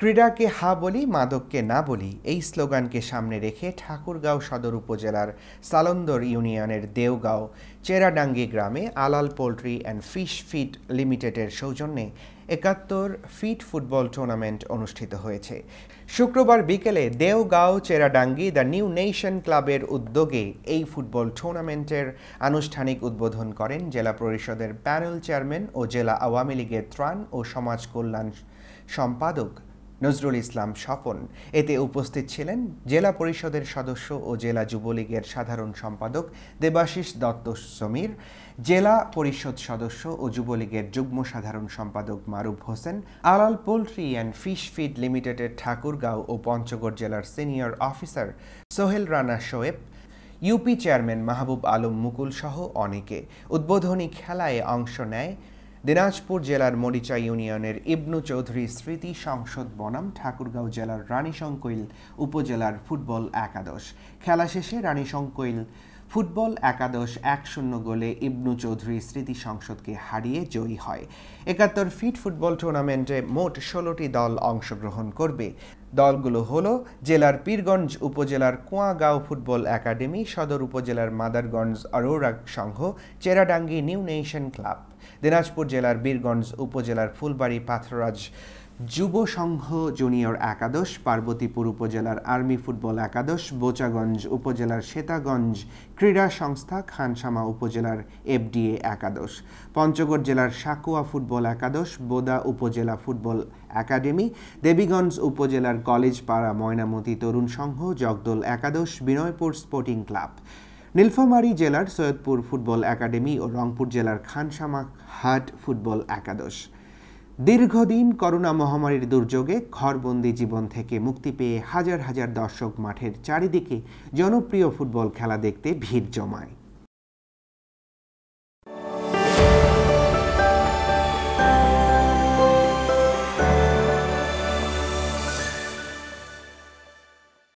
ক্রীড়াকে হা বলি মাদককে না বলি এই স্লোগানকে সামনে রেখে ঠাকুরগাঁও সদর উপজেলার সালন্দর ইউনিয়নের দেওগাঁও চেরাডাঙ্গি গ্রামে Alal poultry and fish feed লিমিটেডের সৌজন্যে একাত্তর ফিট ফুটবল টুর্নামেন্ট অনুষ্ঠিত হয়েছে শুক্রবার বিকেলে Deogaon Cheradangi the new nation ক্লাবের উদ্যোগে এই ফুটবল টুর্নামেন্টের আনুষ্ঠানিক উদ্বোধন করেন জেলা পরিষদের প্যানেল চেয়ারম্যান ও জেলা আওয়ামী লীগের ত্রাণ ও সমাজ কল্যাণ সম্পাদক নজরুল ইসলাম স্বপন এতে উপস্থিত ছিলেন জেলা পরিষদের সদস্য ও জেলা যুবলীগের সাধারণ সম্পাদক দেবাশিস দত্ত সমীর জেলা পরিষদ সদস্য ও যুবলীগের যুগ্ম সাধারণ সম্পাদক Maruf Hossain Alal poultry and fish feed লিমিটেডের ঠাকুরগাঁও ও পঞ্চগড় জেলার senior officer Sohel Rana Shoaib UP chairman Mahbub Alam Mukul সহ অনেকে উদ্বোধনী খেলায় অংশ নেয় দিনাজপুর জেলার মরিচা ইউনিয়নের ইবনু চৌধুরী স্মৃতি সংসদ বনাম ঠাকুরগাঁও জেলার রানী উপজেলার ফুটবল একাদশ খেলা শেষে রানী ফুটবল একাদশ এক শূন্য গোলে ইবনু চৌধুরীর স্মৃতি সংসদকে হারিয়ে জয়ী হয় একাত্তর ফিট ফুটবল টুর্নামেন্টে মোট ষোলোটি দল অংশগ্রহণ করবে দলগুলো হল জেলার পীরগঞ্জ উপজেলার কুয়াগাঁও ফুটবল একাডেমি সদর উপজেলার মাদারগঞ্জ অরোরা সংঘ Cheradangi new nation club Dinajpur জেলার বীরগঞ্জ উপজেলার ফুলবাড়ি পাথরাজ যুব সংঘ জুনিয়র একাদশ পার্বতীপুর উপজেলার আর্মি ফুটবল একাদশ বোচাগঞ্জ উপজেলার শ্বেতাগঞ্জ ক্রীড়া সংস্থা খানসামা উপজেলার এফডিএ একাদশ পঞ্চগড় জেলার সাকুয়া ফুটবল একাদশ বোদা উপজেলা ফুটবল একাডেমি দেবীগঞ্জ উপজেলার কলেজ পাড়া ময়নামতি তরুণ সংঘ জগদল একাদশ বিনয়পুর স্পোর্টিং ক্লাব নীলফামারী জেলার সৈয়দপুর ফুটবল একাডেমি ও রংপুর জেলার খানসামা হাট ফুটবল একাদশ দীর্ঘদিন করোনা মহামারীর দুর্যোগে ঘরবন্দি জীবন থেকে মুক্তি পেয়ে হাজার হাজার দর্শক মাঠের চারিদিকে জনপ্রিয় ফুটবল খেলা দেখতে ভিড় জমায়